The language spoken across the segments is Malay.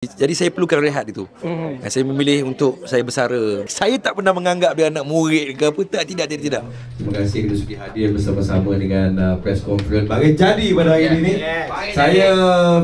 Jadi saya perlukan rehat itu. Mm-hmm. Saya memilih untuk saya bersara. Saya tak pernah menganggap dia anak murid ke apa. Tak, tidak, tidak, tidak. Terima kasih kerana sudi hadir bersama-sama dengan uh, press conference. Bagai jadi pada hari yeah. ini. Yeah. Saya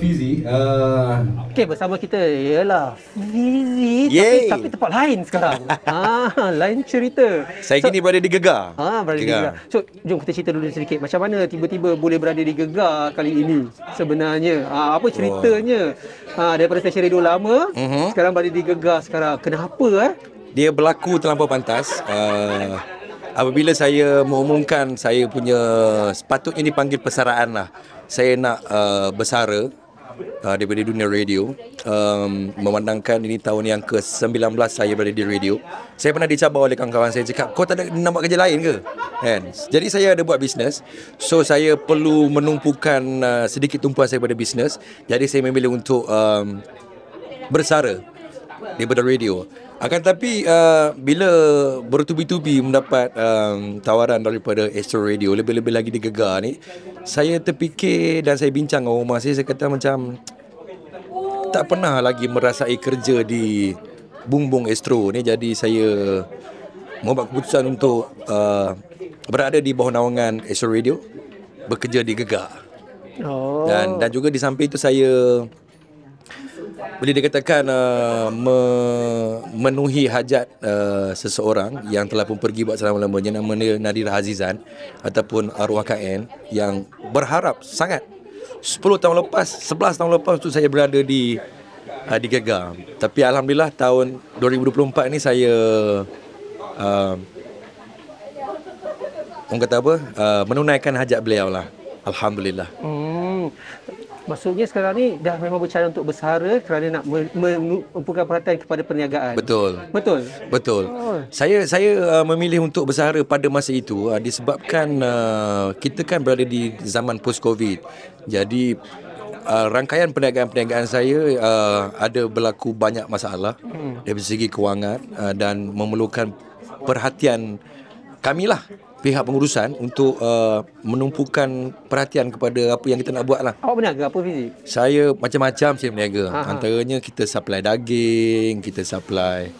Fizi. Uh, Okey bersama kita ialah Fizi tapi, tapi tempat lain sekarang. Ah, lain cerita. Saya so, kini berada di Gegar. Ha, berada Gegar. di Gegar. So, jom kita cerita dulu sedikit. Macam mana tiba-tiba boleh berada di Gegar kali ini sebenarnya? Ha, apa ceritanya? Ha, daripada stesen radio lama, uh-huh. sekarang berada di Gegar sekarang. Kenapa eh? Dia berlaku terlampau pantas. Uh, apabila saya mengumumkan saya punya sepatutnya dipanggil persaraan lah. Saya nak uh, bersara uh, daripada dunia radio um, memandangkan ini tahun yang ke-19 saya berada di radio saya pernah dicabar oleh kawan-kawan saya cakap kau tak ada nampak kerja lain ke kan jadi saya ada buat bisnes so saya perlu menumpukan uh, sedikit tumpuan saya pada bisnes jadi saya memilih untuk um, bersara daripada radio akan tapi uh, bila bertubi-tubi mendapat um, tawaran daripada Astro Radio lebih-lebih lagi digegar ni saya terfikir dan saya bincang dengan rumah saya saya kata macam tak pernah lagi merasai kerja di bumbung Astro ni jadi saya membuat keputusan untuk uh, berada di bawah naungan Astro Radio bekerja di Gegar. Oh. Dan dan juga di samping itu saya boleh dikatakan uh, memenuhi hajat uh, seseorang yang telah pun pergi buat selama-lamanya nama dia Nadira Azizan ataupun arwah KN yang berharap sangat 10 tahun lepas 11 tahun lepas tu saya berada di uh, di Gegar tapi alhamdulillah tahun 2024 ini saya uh, orang kata apa uh, menunaikan hajat beliau lah alhamdulillah hmm. Maksudnya sekarang ni dah memang bercara untuk bersara kerana nak mengumpulkan perhatian kepada perniagaan. Betul. Betul. Betul. Oh. Saya saya uh, memilih untuk bersara pada masa itu uh, disebabkan uh, kita kan berada di zaman post COVID. Jadi uh, rangkaian perniagaan-perniagaan saya uh, ada berlaku banyak masalah hmm. dari segi kewangan uh, dan memerlukan perhatian kamilah pihak pengurusan untuk uh, menumpukan perhatian kepada apa yang kita nak buat lah. Awak berniaga apa fizik? Saya macam-macam saya berniaga. Ha-ha. Ah. Antaranya kita supply daging, kita supply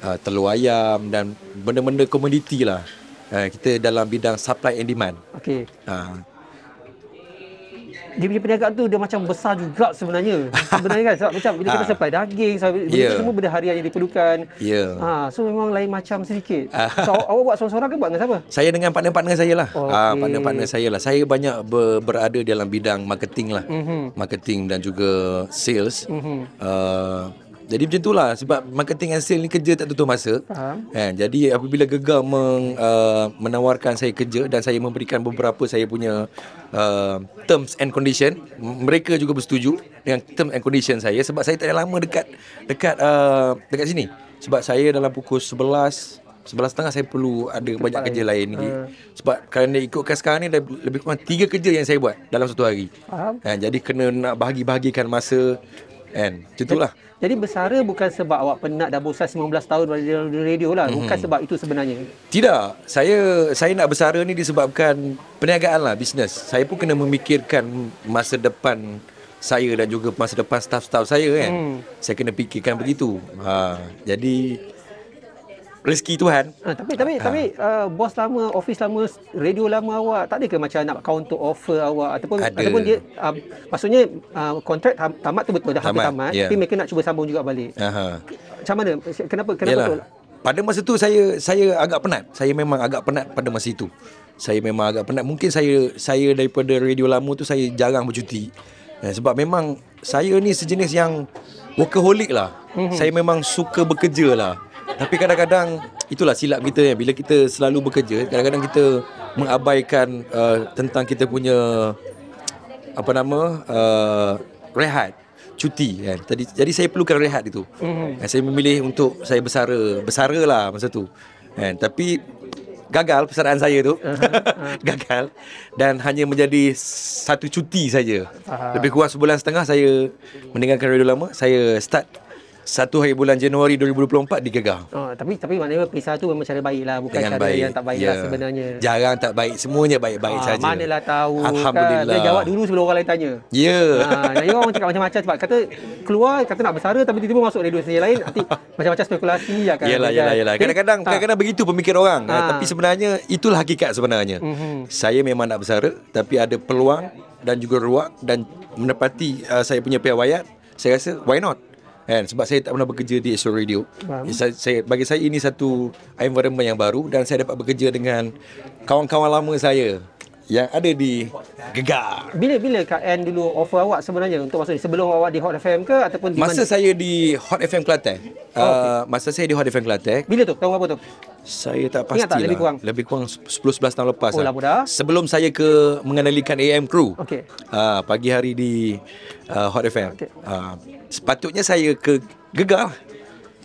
uh, telur ayam dan benda-benda komoditi lah. Uh, kita dalam bidang supply and demand. Okay. Uh. Ah dia punya perniagaan tu dia macam besar juga sebenarnya. Sebenarnya kan sebab macam bila kita ha. Ah. supply daging sebab yeah. semua benda harian yang diperlukan. Yeah. Ya. Ha so memang lain macam sedikit. Ah. so awak, awak buat seorang-seorang ke buat dengan siapa? Saya dengan partner-partner saya lah. Ah, okay. Ha, partner-partner saya lah. Saya banyak ber, berada dalam bidang marketing lah. Mm-hmm. Marketing dan juga sales. Mm-hmm. Uh, jadi macam itulah sebab marketing and sales ni kerja tak tutup masa. Faham. Kan? Jadi apabila gegar meng, uh, menawarkan saya kerja dan saya memberikan beberapa saya punya uh, terms and condition, mereka juga bersetuju dengan terms and condition saya sebab saya tak ada lama dekat dekat uh, dekat sini. Sebab saya dalam pukul 11 Sebelah setengah saya perlu ada Tepat banyak kerja lain lagi. Uh. Sebab kalau nak ikutkan sekarang ni lebih kurang tiga kerja yang saya buat dalam satu hari. Faham. Ha, jadi kena nak bahagi-bahagikan masa kan macam itulah jadi bersara bukan sebab awak penat dah bosan 19 tahun di radio lah bukan mm-hmm. sebab itu sebenarnya tidak saya saya nak bersara ni disebabkan perniagaan lah bisnes saya pun kena memikirkan masa depan saya dan juga masa depan staff-staff saya kan mm. saya kena fikirkan begitu ha, jadi rezeki Tuhan. Ha, tapi tapi ha. tapi uh, bos lama, office lama, radio lama awak tak ada ke macam nak counter offer awak ataupun ada. ataupun dia uh, maksudnya kontrak tam- tamat tu betul dah tamat, hampir tamat yeah. tapi mereka nak cuba sambung juga balik. Aha. Macam mana? Kenapa kenapa Yalah. tu? Pada masa tu saya saya agak penat. Saya memang agak penat pada masa itu. Saya memang agak penat. Mungkin saya saya daripada radio lama tu saya jarang bercuti. Eh, sebab memang saya ni sejenis yang workaholic lah. Mm-hmm. Saya memang suka bekerja lah. Tapi kadang-kadang itulah silap kita ya. Bila kita selalu bekerja, kadang-kadang kita mengabaikan uh, tentang kita punya apa nama uh, rehat cuti kan tadi jadi saya perlukan rehat itu mm-hmm. saya memilih untuk saya bersara bersara lah masa tu kan tapi gagal persaraan saya tu uh-huh. gagal dan hanya menjadi satu cuti saja uh-huh. lebih kurang sebulan setengah saya meninggalkan radio lama saya start satu hari bulan Januari 2024 digegar. Oh, tapi tapi maknanya pisah tu memang cara baik lah. Bukan Dengan cara baik. yang tak baik yeah. lah ya. sebenarnya. Jarang tak baik. Semuanya baik-baik ah, saja. Manalah tahu. Kan. Alhamdulillah. Kan? Dia jawab dulu sebelum orang lain tanya. Ya. Yeah. Ha, nah, orang cakap macam-macam sebab kata keluar kata nak bersara tapi tiba-tiba masuk radio sendiri lain. Nanti macam-macam spekulasi. Ya, kan? Yelah, yelah, yelah. Kadang-kadang, ha. kadang-kadang begitu pemikir orang. Ha. Tapi sebenarnya itulah hakikat sebenarnya. Mm-hmm. Saya memang nak bersara tapi ada peluang dan juga ruang dan menepati uh, saya punya piawaian saya rasa why not kan sebab saya tak pernah bekerja di Astro Radio saya, saya bagi saya ini satu environment yang baru dan saya dapat bekerja dengan kawan-kawan lama saya yang ada di Gegar. Bila bila KN dulu offer awak sebenarnya untuk maksudnya sebelum awak di Hot FM ke ataupun di Masa mana? saya di Hot FM Kelantan. Oh, okay. uh, ah, masa saya di Hot FM Kelantan. Bila tu? tahu apa tu? Saya tak pasti. Ingat lebih kurang? Lebih kurang 10 11 tahun lepas. Oh, lah. Dah. Sebelum saya ke mengendalikan AM crew. Okey. Uh, pagi hari di uh, Hot FM. Okay. Uh, sepatutnya saya ke Gegar.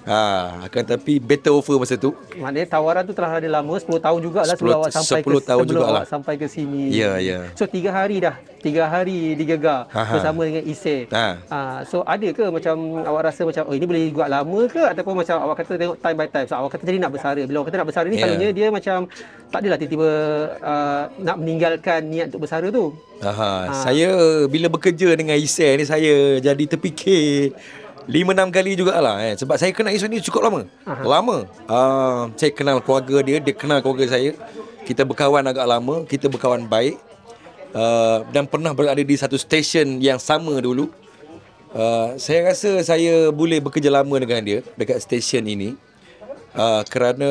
Ha, akan tapi better offer masa tu. Maknanya tawaran tu telah ada lama, 10 tahun jugalah 10, sebelum awak sampai 10 ke, tahun sebelum jugalah. sampai ke sini. Ya, yeah, ya. Yeah. So 3 hari dah, 3 hari digegar Aha. bersama dengan Isi. Ha. ha. so ada ke macam awak rasa macam oh ini boleh buat lama ke ataupun macam awak kata tengok time by time. So awak kata jadi nak bersara. Bila awak kata nak bersara ni yeah. selalunya dia macam tak adalah tiba-tiba uh, nak meninggalkan niat untuk bersara tu. Ha. Saya bila bekerja dengan Isi ni saya jadi terfikir Lima enam kali jugalah eh. Sebab saya kenal isu ni cukup lama Aha. Lama uh, Saya kenal keluarga dia Dia kenal keluarga saya Kita berkawan agak lama Kita berkawan baik uh, Dan pernah berada di satu stesen yang sama dulu uh, Saya rasa saya boleh bekerja lama dengan dia Dekat stesen ini uh, Kerana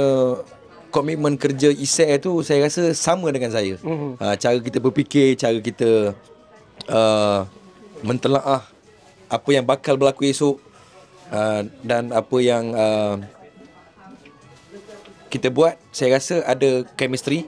Komitmen kerja Isai itu e Saya rasa sama dengan saya uh, Cara kita berfikir Cara kita uh, Mentelaah apa yang bakal berlaku esok uh, dan apa yang uh, kita buat saya rasa ada chemistry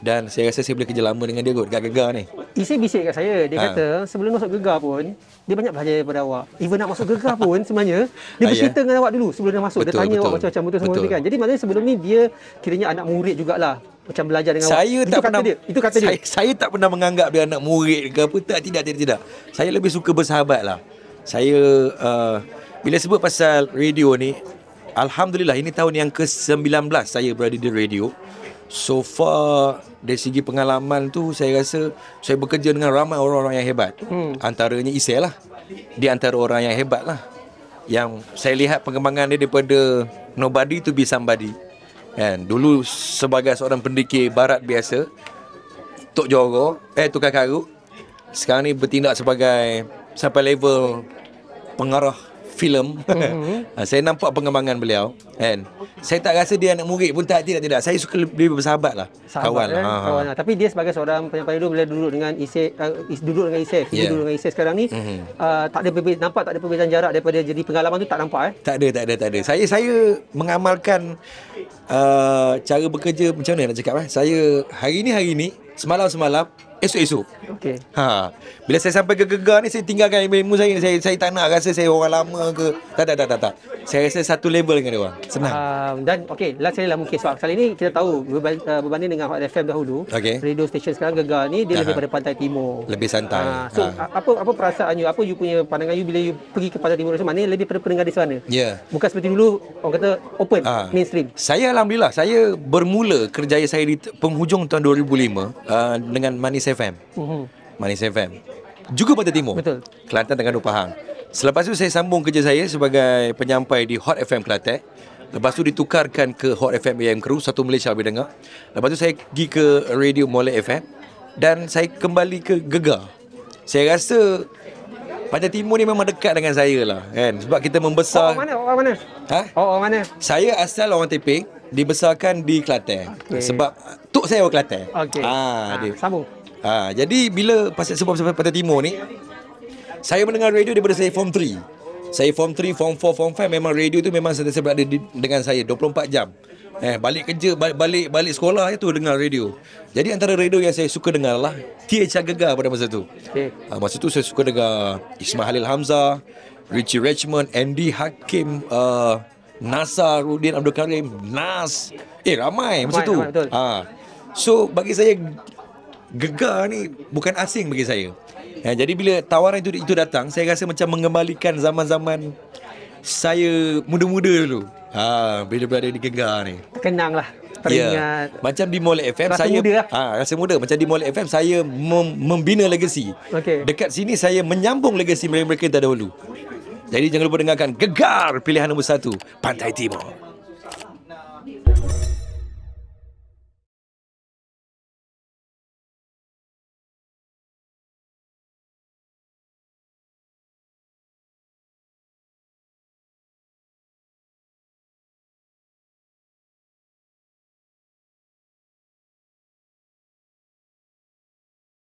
dan saya rasa saya boleh kerja lama dengan dia kot dekat gegar ni isi bisik kat saya dia ha. kata sebelum masuk gegar pun dia banyak belajar daripada awak even nak masuk gegar pun sebenarnya dia ha, bercerita yeah. dengan awak dulu sebelum dia masuk betul, dia tanya betul. awak macam-macam betul, betul. semua ni kan jadi maknanya sebelum ni dia kiranya anak murid jugalah macam belajar dengan saya awak. tak itu pernah, dia itu kata saya, dia saya, tak pernah menganggap dia anak murid ke apa tak tidak tidak tidak saya lebih suka bersahabat lah saya uh, bila sebut pasal radio ni alhamdulillah ini tahun yang ke-19 saya berada di radio so far dari segi pengalaman tu saya rasa saya bekerja dengan ramai orang-orang yang hebat hmm. antaranya Isel lah di antara orang yang hebat lah yang saya lihat pengembangan dia daripada nobody to be somebody kan dulu sebagai seorang pendikir barat biasa Tok Jorok eh tukar karuk sekarang ni bertindak sebagai sampai level pengarah filem. Mm-hmm. Ah, saya nampak pengembangan beliau kan. Saya tak rasa dia anak murid pun tak tidak tidak. Saya suka lebih bersahabat lah. Sahabat, kawan. Lah. Eh? Ha, ha, kawan lah. Tapi dia sebagai seorang penyampai dulu bila duduk dengan Isi uh, is, duduk dengan Isi, yeah. duduk dengan Isi sekarang ni mm-hmm. uh, tak ada perbezaan nampak tak ada perbezaan jarak daripada jadi pengalaman tu tak nampak eh. Tak ada tak ada tak ada. Saya saya mengamalkan uh, cara bekerja macam mana nak cakap eh. Saya hari ni hari ni semalam semalam esok-esok. Okey. Ha. Bila saya sampai ke Gegar ni saya tinggalkan ilmu saya. Saya saya tak nak rasa saya orang lama ke. Tak tak tak tak. tak. Saya rasa satu level dengan dia orang. Senang. Um, dan okey, last sekali lah mungkin sebab kali ni kita tahu uh, berbanding dengan Hot FM dahulu, okay. radio station sekarang Gegar ni dia Aha. lebih pada pantai timur. Lebih santai. Ha. So ha. apa apa perasaan you? Apa you punya pandangan you bila you pergi ke pantai timur sebenarnya lebih pada pendengar di sana? Ya. Yeah. Bukan seperti dulu orang kata open ha. mainstream. Saya alhamdulillah saya bermula kerjaya saya di penghujung tahun 2005 uh, ah, dengan Manis FM. Manis mhm. FM. Juga Pantai Timur. Betul. Kelantan Terengganu Pahang. Selepas itu saya sambung kerja saya sebagai penyampai di Hot FM Kelantan. Lepas itu ditukarkan ke Hot FM AM Crew Satu Malaysia lebih dengar Lepas itu saya pergi ke Radio Molek FM Dan saya kembali ke Gegar Saya rasa Pantai Timur ni memang dekat dengan saya lah kan? Sebab kita membesar Orang oh, mana? Orang mana? Ha? Oh, orang oh, mana? Saya asal orang Taiping Dibesarkan di Kelantan okay. Sebab Tok saya orang Kelantan okay. Ah, ha, Sambung Ha, jadi bila pasal sebab sebab pada Timur ni saya mendengar radio daripada saya form 3. Saya form 3, form 4, form 5 memang radio tu memang sentiasa berada di, dengan saya 24 jam. Eh balik kerja balik balik, sekolah itu dengar radio. Jadi antara radio yang saya suka dengar lah TH Gegar pada masa tu. Okay. Ha, masa tu saya suka dengar Ismail Halil Hamzah, Richie Richmond, Andy Hakim, uh, NASA Rudin Abdul Karim, Nas. Eh ramai masa ramai, tu. Ramai, ha. So bagi saya gegar ni bukan asing bagi saya. Ya, jadi bila tawaran itu itu datang, saya rasa macam mengembalikan zaman-zaman saya muda-muda dulu. Ha, bila berada di gegar ni. lah, Ya. Macam di Mall FM rasa saya muda lah. ha, rasa muda macam di Mall FM saya mem- membina legasi. Okay. Dekat sini saya menyambung legasi mereka-mereka dahulu. Jadi jangan lupa dengarkan Gegar pilihan nombor satu Pantai Timur.